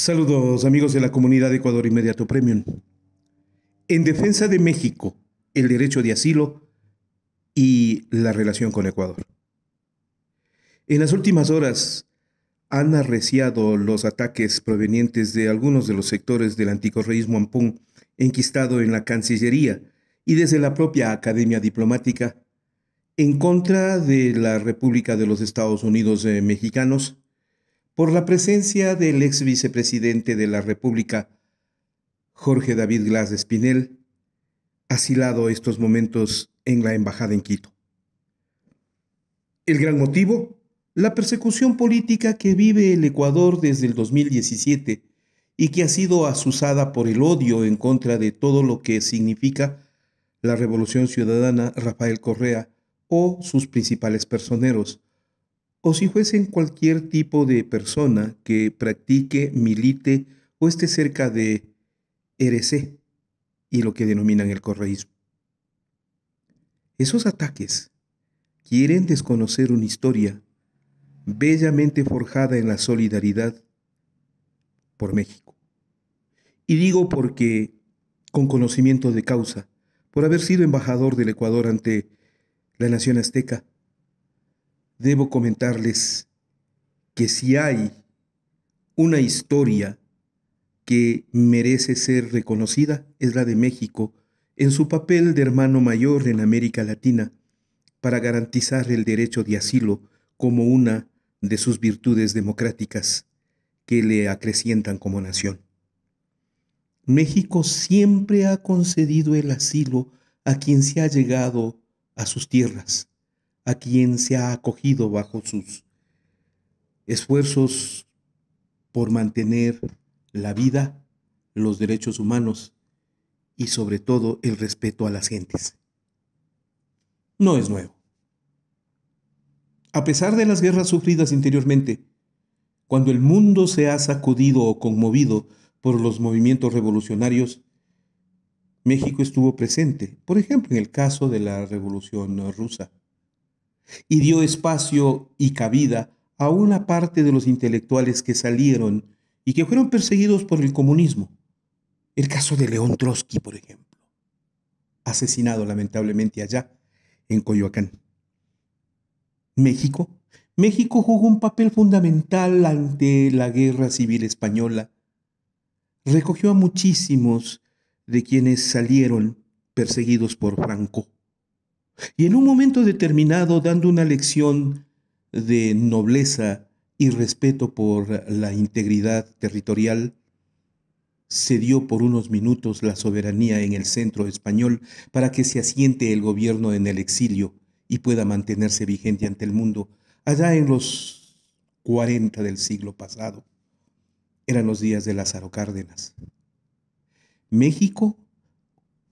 Saludos amigos de la comunidad de Ecuador Inmediato Premium. En defensa de México, el derecho de asilo y la relación con Ecuador. En las últimas horas han arreciado los ataques provenientes de algunos de los sectores del anticorreísmo ampum enquistado en la Cancillería y desde la propia Academia Diplomática en contra de la República de los Estados Unidos eh, Mexicanos por la presencia del ex vicepresidente de la República, Jorge David Glass de Espinel, asilado estos momentos en la Embajada en Quito. El gran motivo, la persecución política que vive el Ecuador desde el 2017 y que ha sido azuzada por el odio en contra de todo lo que significa la Revolución Ciudadana Rafael Correa o sus principales personeros, o si fuesen cualquier tipo de persona que practique, milite o esté cerca de RC y lo que denominan el correísmo. Esos ataques quieren desconocer una historia bellamente forjada en la solidaridad por México. Y digo porque, con conocimiento de causa, por haber sido embajador del Ecuador ante la nación azteca, debo comentarles que si hay una historia que merece ser reconocida, es la de México, en su papel de hermano mayor en América Latina, para garantizar el derecho de asilo como una de sus virtudes democráticas que le acrecientan como nación. México siempre ha concedido el asilo a quien se ha llegado a sus tierras a quien se ha acogido bajo sus esfuerzos por mantener la vida, los derechos humanos y sobre todo el respeto a las gentes. No es nuevo. A pesar de las guerras sufridas interiormente, cuando el mundo se ha sacudido o conmovido por los movimientos revolucionarios, México estuvo presente, por ejemplo, en el caso de la Revolución Rusa y dio espacio y cabida a una parte de los intelectuales que salieron y que fueron perseguidos por el comunismo. El caso de León Trotsky, por ejemplo, asesinado lamentablemente allá, en Coyoacán. México. México jugó un papel fundamental ante la guerra civil española. Recogió a muchísimos de quienes salieron perseguidos por Franco y en un momento determinado dando una lección de nobleza y respeto por la integridad territorial, cedió por unos minutos la soberanía en el centro español para que se asiente el gobierno en el exilio y pueda mantenerse vigente ante el mundo allá en los 40 del siglo pasado. Eran los días de Lázaro Cárdenas. México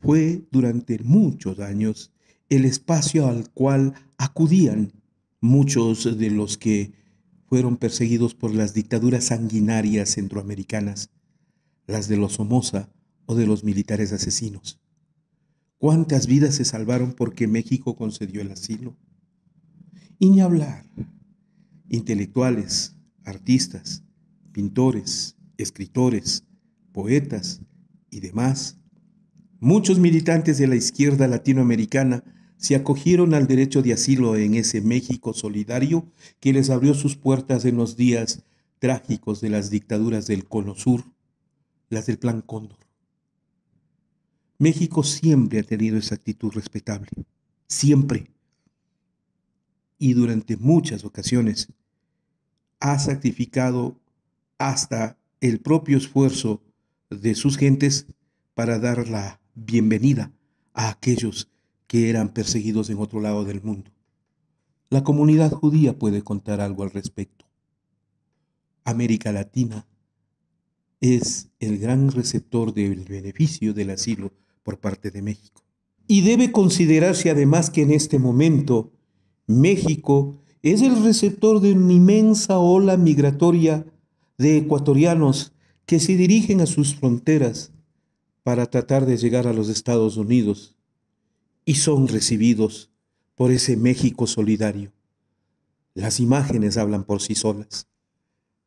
fue durante muchos años el espacio al cual acudían muchos de los que fueron perseguidos por las dictaduras sanguinarias centroamericanas, las de los Somoza o de los militares asesinos. ¿Cuántas vidas se salvaron porque México concedió el asilo? Y ni hablar. Intelectuales, artistas, pintores, escritores, poetas y demás, muchos militantes de la izquierda latinoamericana se acogieron al derecho de asilo en ese México solidario que les abrió sus puertas en los días trágicos de las dictaduras del Cono Sur, las del Plan Cóndor. México siempre ha tenido esa actitud respetable, siempre. Y durante muchas ocasiones ha sacrificado hasta el propio esfuerzo de sus gentes para dar la bienvenida a aquellos que eran perseguidos en otro lado del mundo. La comunidad judía puede contar algo al respecto. América Latina es el gran receptor del beneficio del asilo por parte de México. Y debe considerarse además que en este momento México es el receptor de una inmensa ola migratoria de ecuatorianos que se dirigen a sus fronteras para tratar de llegar a los Estados Unidos y son recibidos por ese México solidario. Las imágenes hablan por sí solas.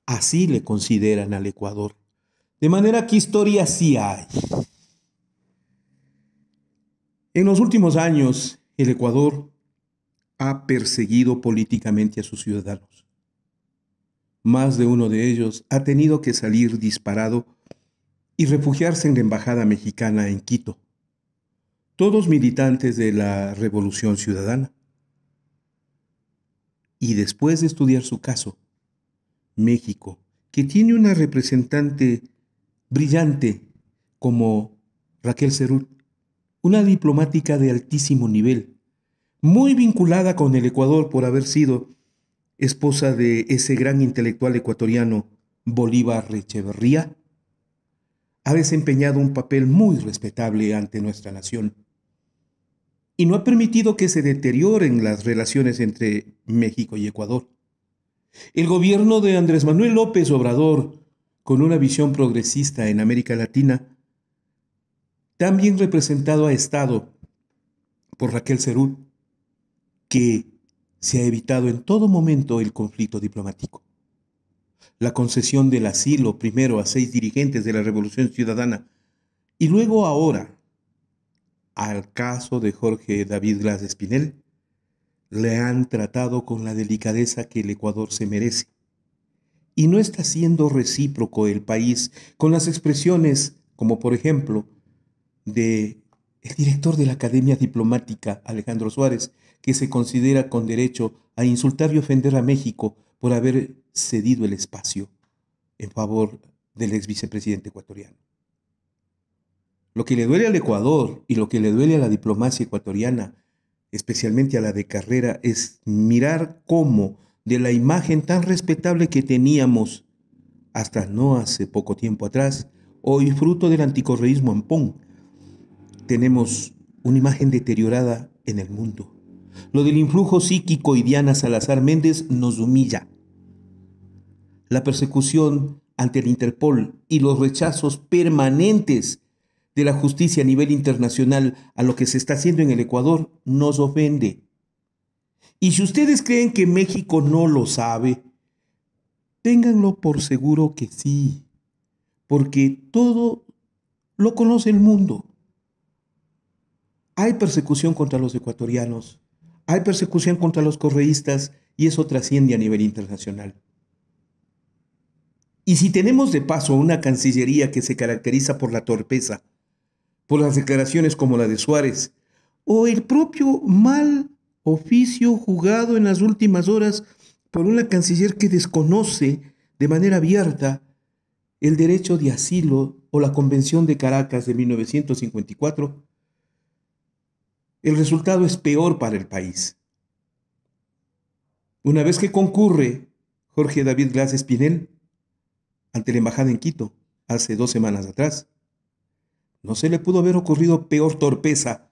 Así le consideran al Ecuador. De manera que historia sí hay. En los últimos años, el Ecuador ha perseguido políticamente a sus ciudadanos. Más de uno de ellos ha tenido que salir disparado y refugiarse en la Embajada Mexicana en Quito todos militantes de la Revolución Ciudadana. Y después de estudiar su caso, México, que tiene una representante brillante como Raquel Cerut, una diplomática de altísimo nivel, muy vinculada con el Ecuador por haber sido esposa de ese gran intelectual ecuatoriano Bolívar Recheverría, ha desempeñado un papel muy respetable ante nuestra nación y no ha permitido que se deterioren las relaciones entre México y Ecuador. El gobierno de Andrés Manuel López Obrador, con una visión progresista en América Latina, también representado ha estado por Raquel Cerul, que se ha evitado en todo momento el conflicto diplomático. La concesión del asilo primero a seis dirigentes de la Revolución Ciudadana y luego ahora al caso de Jorge David Glass Espinel, le han tratado con la delicadeza que el Ecuador se merece. Y no está siendo recíproco el país con las expresiones, como por ejemplo, de el director de la Academia Diplomática, Alejandro Suárez, que se considera con derecho a insultar y ofender a México por haber cedido el espacio en favor del ex vicepresidente ecuatoriano. Lo que le duele al Ecuador y lo que le duele a la diplomacia ecuatoriana, especialmente a la de carrera, es mirar cómo de la imagen tan respetable que teníamos hasta no hace poco tiempo atrás, hoy fruto del anticorreísmo en PON, tenemos una imagen deteriorada en el mundo. Lo del influjo psíquico y Diana Salazar Méndez nos humilla. La persecución ante el Interpol y los rechazos permanentes de la justicia a nivel internacional a lo que se está haciendo en el Ecuador nos ofende. Y si ustedes creen que México no lo sabe, ténganlo por seguro que sí, porque todo lo conoce el mundo. Hay persecución contra los ecuatorianos, hay persecución contra los correístas y eso trasciende a nivel internacional. Y si tenemos de paso una Cancillería que se caracteriza por la torpeza, por las declaraciones como la de Suárez, o el propio mal oficio jugado en las últimas horas por una canciller que desconoce de manera abierta el derecho de asilo o la Convención de Caracas de 1954, el resultado es peor para el país. Una vez que concurre Jorge David Glass Espinel ante la embajada en Quito hace dos semanas atrás, no se le pudo haber ocurrido peor torpeza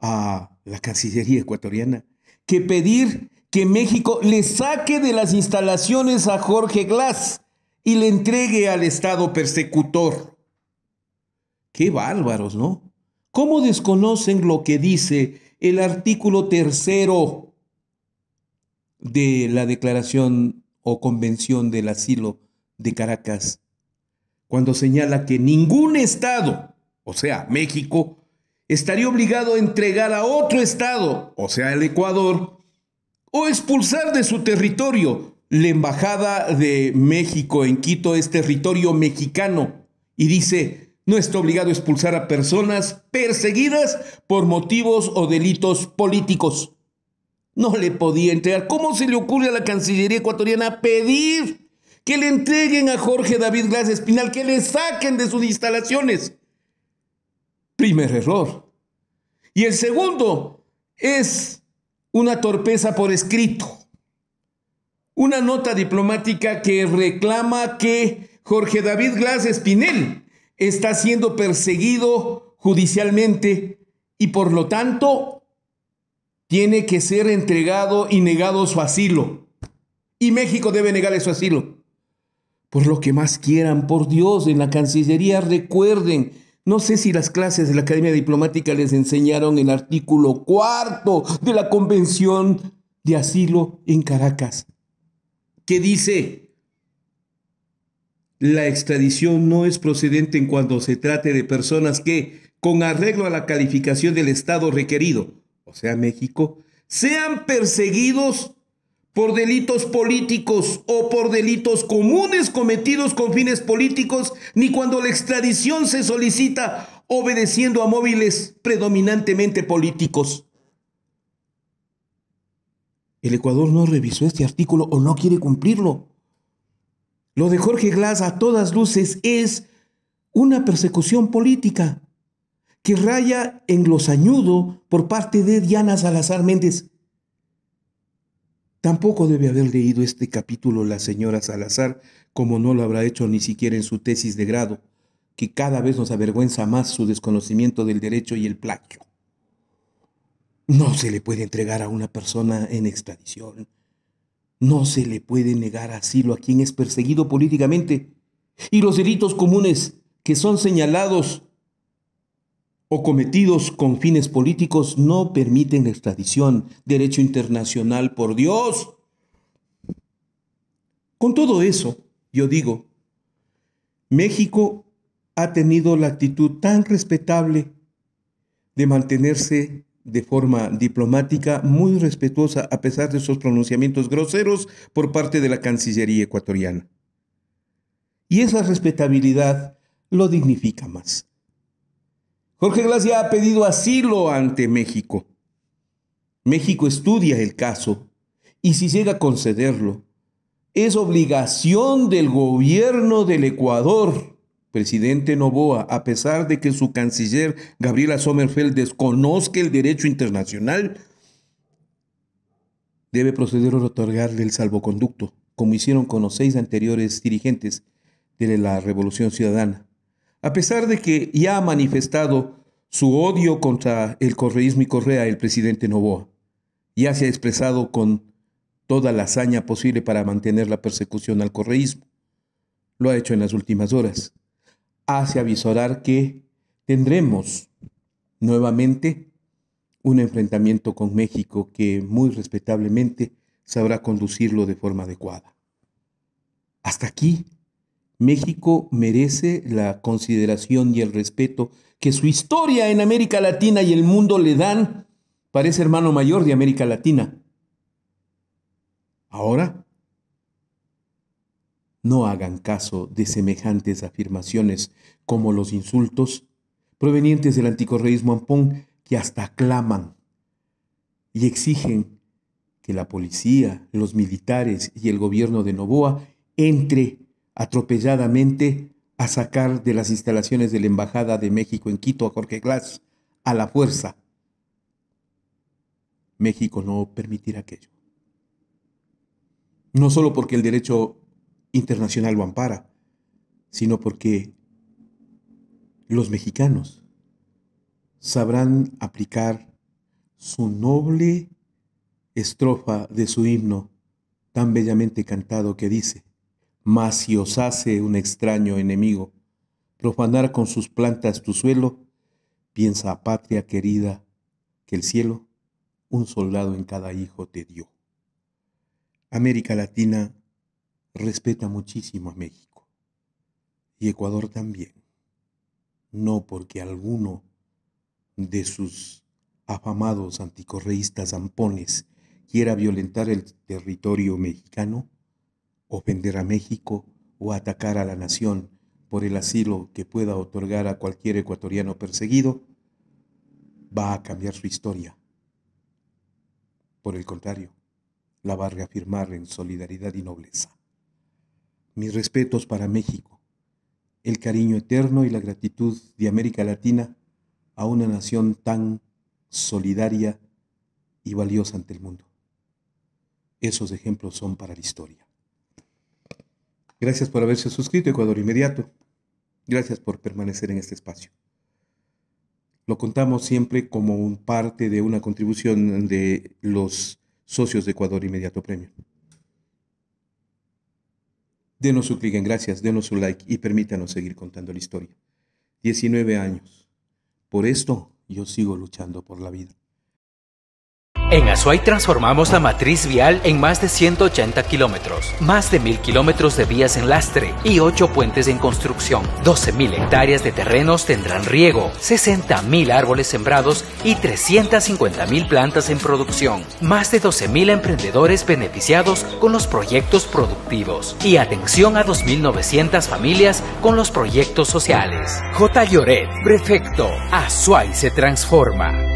a la Cancillería ecuatoriana que pedir que México le saque de las instalaciones a Jorge Glass y le entregue al Estado persecutor. Qué bárbaros, ¿no? ¿Cómo desconocen lo que dice el artículo tercero de la Declaración o Convención del Asilo de Caracas cuando señala que ningún Estado, o sea, México, estaría obligado a entregar a otro Estado, o sea, el Ecuador, o expulsar de su territorio. La Embajada de México en Quito es territorio mexicano y dice, no está obligado a expulsar a personas perseguidas por motivos o delitos políticos. No le podía entregar. ¿Cómo se le ocurre a la Cancillería ecuatoriana pedir que le entreguen a Jorge David Glass Espinal, que le saquen de sus instalaciones. Primer error. Y el segundo es una torpeza por escrito. Una nota diplomática que reclama que Jorge David Glass Espinel está siendo perseguido judicialmente y por lo tanto tiene que ser entregado y negado su asilo. Y México debe negarle su asilo por lo que más quieran, por Dios, en la Cancillería recuerden. No sé si las clases de la Academia Diplomática les enseñaron el artículo cuarto de la Convención de Asilo en Caracas, que dice, la extradición no es procedente en cuando se trate de personas que, con arreglo a la calificación del Estado requerido, o sea, México, sean perseguidos por delitos políticos o por delitos comunes cometidos con fines políticos, ni cuando la extradición se solicita obedeciendo a móviles predominantemente políticos. El Ecuador no revisó este artículo o no quiere cumplirlo. Lo de Jorge Glass a todas luces es una persecución política que raya en lo sañudo por parte de Diana Salazar Méndez. Tampoco debe haber leído este capítulo la señora Salazar, como no lo habrá hecho ni siquiera en su tesis de grado, que cada vez nos avergüenza más su desconocimiento del derecho y el plagio. No se le puede entregar a una persona en extradición. No se le puede negar asilo a quien es perseguido políticamente. Y los delitos comunes que son señalados o cometidos con fines políticos no permiten la extradición. Derecho internacional, por Dios. Con todo eso, yo digo, México ha tenido la actitud tan respetable de mantenerse de forma diplomática muy respetuosa a pesar de esos pronunciamientos groseros por parte de la Cancillería ecuatoriana. Y esa respetabilidad lo dignifica más. Jorge Glacia ha pedido asilo ante México. México estudia el caso y si llega a concederlo, es obligación del gobierno del Ecuador, presidente Novoa, a pesar de que su canciller Gabriela Sommerfeld desconozca el derecho internacional, debe proceder a otorgarle el salvoconducto, como hicieron con los seis anteriores dirigentes de la Revolución Ciudadana. A pesar de que ya ha manifestado su odio contra el correísmo y Correa el presidente Novoa, ya se ha expresado con toda la hazaña posible para mantener la persecución al correísmo. Lo ha hecho en las últimas horas. Hace avisorar que tendremos nuevamente un enfrentamiento con México que muy respetablemente sabrá conducirlo de forma adecuada. Hasta aquí México merece la consideración y el respeto que su historia en América Latina y el mundo le dan para ese hermano mayor de América Latina. Ahora, no hagan caso de semejantes afirmaciones como los insultos provenientes del anticorreísmo ampón que hasta claman y exigen que la policía, los militares y el gobierno de Novoa entre atropelladamente a sacar de las instalaciones de la Embajada de México en Quito a Jorge Glass a la fuerza. México no permitirá aquello. No solo porque el derecho internacional lo ampara, sino porque los mexicanos sabrán aplicar su noble estrofa de su himno tan bellamente cantado que dice, mas si os hace un extraño enemigo profanar con sus plantas tu suelo, piensa, patria querida, que el cielo un soldado en cada hijo te dio. América Latina respeta muchísimo a México y Ecuador también, no porque alguno de sus afamados anticorreístas zampones quiera violentar el territorio mexicano, ofender a México o atacar a la nación por el asilo que pueda otorgar a cualquier ecuatoriano perseguido, va a cambiar su historia. Por el contrario, la va a reafirmar en solidaridad y nobleza. Mis respetos para México, el cariño eterno y la gratitud de América Latina a una nación tan solidaria y valiosa ante el mundo. Esos ejemplos son para la historia. Gracias por haberse suscrito Ecuador Inmediato. Gracias por permanecer en este espacio. Lo contamos siempre como parte de una contribución de los socios de Ecuador Inmediato Premio. Denos su clic en gracias, denos su like y permítanos seguir contando la historia. 19 años. Por esto yo sigo luchando por la vida. En Azuay transformamos la matriz vial en más de 180 kilómetros, más de 1.000 kilómetros de vías en lastre y 8 puentes en construcción. 12.000 hectáreas de terrenos tendrán riego, 60.000 árboles sembrados y 350.000 plantas en producción. Más de 12.000 emprendedores beneficiados con los proyectos productivos y atención a 2.900 familias con los proyectos sociales. J. Lloret, prefecto, Azuay se transforma.